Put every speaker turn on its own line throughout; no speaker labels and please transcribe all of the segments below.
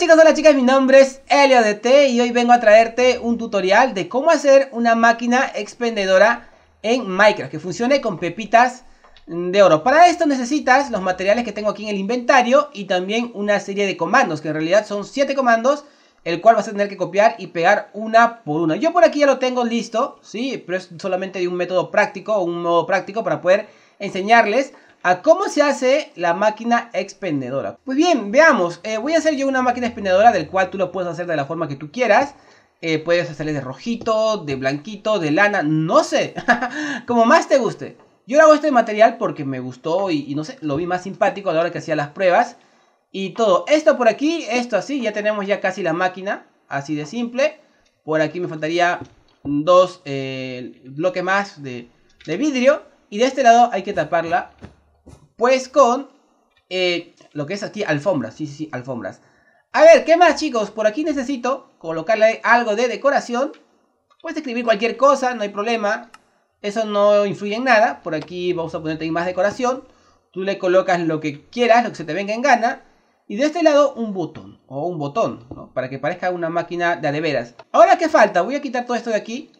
chicos, hola chicas, mi nombre es Elio y hoy vengo a traerte un tutorial de cómo hacer una máquina expendedora en Minecraft que funcione con pepitas de oro. Para esto necesitas los materiales que tengo aquí en el inventario y también una serie de comandos que en realidad son 7 comandos el cual vas a tener que copiar y pegar una por una. Yo por aquí ya lo tengo listo, sí, pero es solamente de un método práctico un modo práctico para poder enseñarles a cómo se hace la máquina expendedora. Pues bien, veamos. Eh, voy a hacer yo una máquina expendedora del cual tú lo puedes hacer de la forma que tú quieras. Eh, puedes hacerle de rojito, de blanquito, de lana, no sé. Como más te guste. Yo lo hago este material porque me gustó y, no sé, lo vi más simpático a la hora que hacía las pruebas. Y todo, esto por aquí, esto así, ya tenemos ya casi la máquina, así de simple. Por aquí me faltaría dos eh, bloques más de vidrio. Y de este lado hay que taparla pues con eh, lo que es aquí alfombras, sí, sí, sí, alfombras. A ver, ¿qué más chicos? Por aquí necesito colocarle algo de decoración. Puedes escribir cualquier cosa, no hay problema. Eso no influye en nada. Por aquí vamos a ponerte más decoración. Tú le colocas lo que quieras, lo que se te venga en gana. Y de este lado un botón, o un botón, para que parezca una máquina de adeveras. Ahora, ¿qué falta? Voy a quitar todo esto de aquí,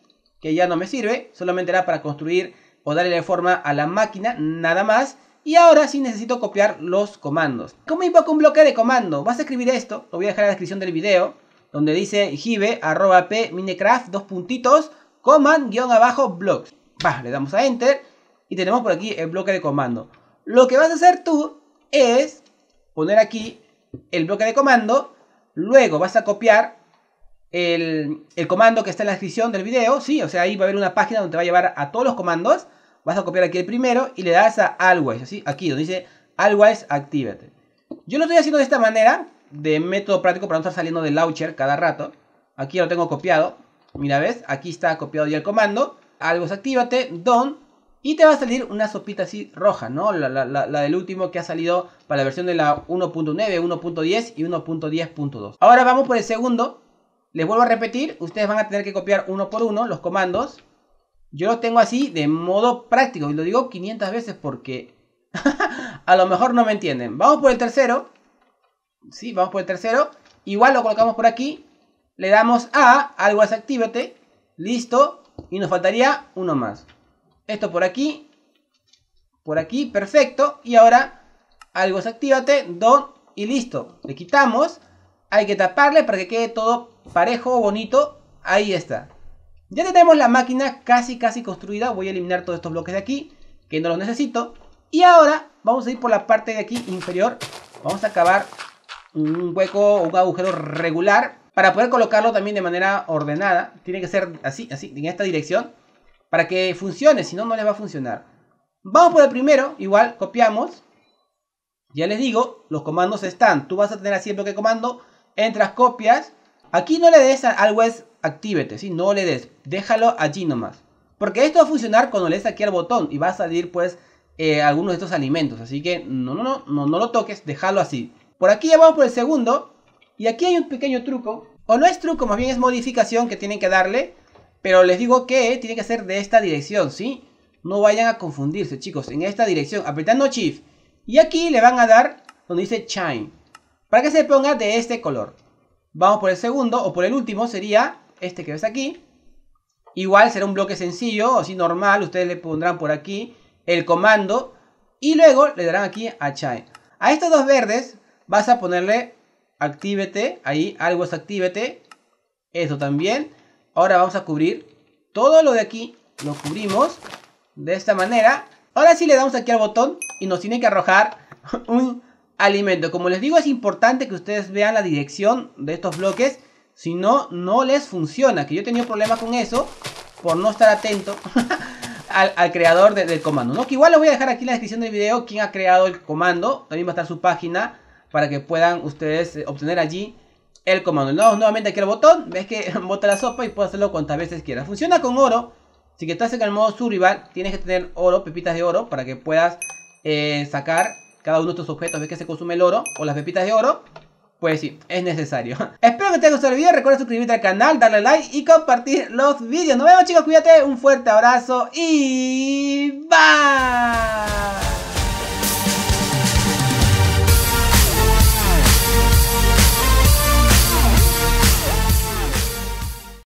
que ya no me sirve. Solamente era para construir o darle forma a la máquina, nada más. Y ahora sí necesito copiar los comandos. ¿Cómo con un bloque de comando? Vas a escribir esto, lo voy a dejar en la descripción del video, donde dice jive arroba p minecraft dos puntitos command guión abajo blocks. le damos a enter y tenemos por aquí el bloque de comando. Lo que vas a hacer tú es poner aquí el bloque de comando, luego vas a copiar el, el comando que está en la descripción del video, sí, o sea, ahí va a haber una página donde te va a llevar a todos los comandos vas a copiar aquí el primero y le das a Always, así, aquí donde dice Always Activate. Yo lo estoy haciendo de esta manera, de método práctico para no estar saliendo del launcher cada rato. Aquí lo tengo copiado. Mira, ¿ves? Aquí está copiado ya el comando. Always Activate, don Y te va a salir una sopita así roja, ¿no? La, la del último que ha salido para la versión de la 1.9, 1.10 y 1.10.2. Ahora vamos por el segundo. Les vuelvo a repetir, ustedes van a tener que copiar uno por uno los comandos yo lo tengo así de modo práctico y lo digo 500 veces porque a lo mejor no me entienden. Vamos por el tercero. Sí, vamos por el tercero. Igual lo colocamos por aquí. Le damos a, algo desactivate. Listo. Y nos faltaría uno más. Esto por aquí. Por aquí, perfecto. Y ahora algo desactívate, don y listo. Le quitamos. Hay que taparle para que quede todo parejo, bonito. Ahí está. Ya tenemos la máquina casi casi construida. Voy a eliminar todos estos bloques de aquí, que no los necesito. Y ahora vamos a ir por la parte de aquí inferior. Vamos a acabar un hueco, un agujero regular. Para poder colocarlo también de manera ordenada. Tiene que ser así, así, en esta dirección. Para que funcione, si no, no les va a funcionar. Vamos por el primero, igual copiamos. Ya les digo, los comandos están. Tú vas a tener así el bloque comando. Entras, copias. Aquí no le des al West actívete, ¿sí? No le des, déjalo allí nomás. Porque esto va a funcionar cuando le des aquí al botón y va a salir pues eh, algunos de estos alimentos. Así que no, no, no, no, lo toques, déjalo así. Por aquí ya vamos por el segundo. Y aquí hay un pequeño truco. O no es truco, más bien es modificación que tienen que darle. Pero les digo que tiene que ser de esta dirección, ¿sí? No vayan a confundirse, chicos. En esta dirección, apretando Shift. Y aquí le van a dar donde dice Chime. Para que se ponga de este color. Vamos por el segundo o por el último sería este que ves aquí. Igual será un bloque sencillo, o así normal, ustedes le pondrán por aquí el comando y luego le darán aquí a Chai. A estos dos verdes vas a ponerle actívete, ahí algo es actívete, Eso también. Ahora vamos a cubrir todo lo de aquí, lo cubrimos de esta manera. Ahora sí le damos aquí al botón y nos tiene que arrojar un alimento. Como les digo, es importante que ustedes vean la dirección de estos bloques si no, no les funciona. Que yo he tenido problemas con eso por no estar atento al, creador del comando. ¿no? Que igual les voy a dejar aquí en la descripción del video quién ha creado el comando. También va a estar su página para que puedan ustedes eh, obtener allí el comando. No, nuevamente aquí el botón. Ves que bota la sopa y puedo hacerlo cuantas veces quieras. Funciona con oro. Si que estás en el modo survival, tienes que tener oro, pepitas de oro, para que puedas eh, sacar cada uno de estos objetos. Ves que se consume el oro o las pepitas de oro pues sí, es necesario. Espero que te haya gustado el video, recuerda suscribirte al canal, darle like y compartir los vídeos. Nos vemos chicos, cuídate, un fuerte abrazo y bye.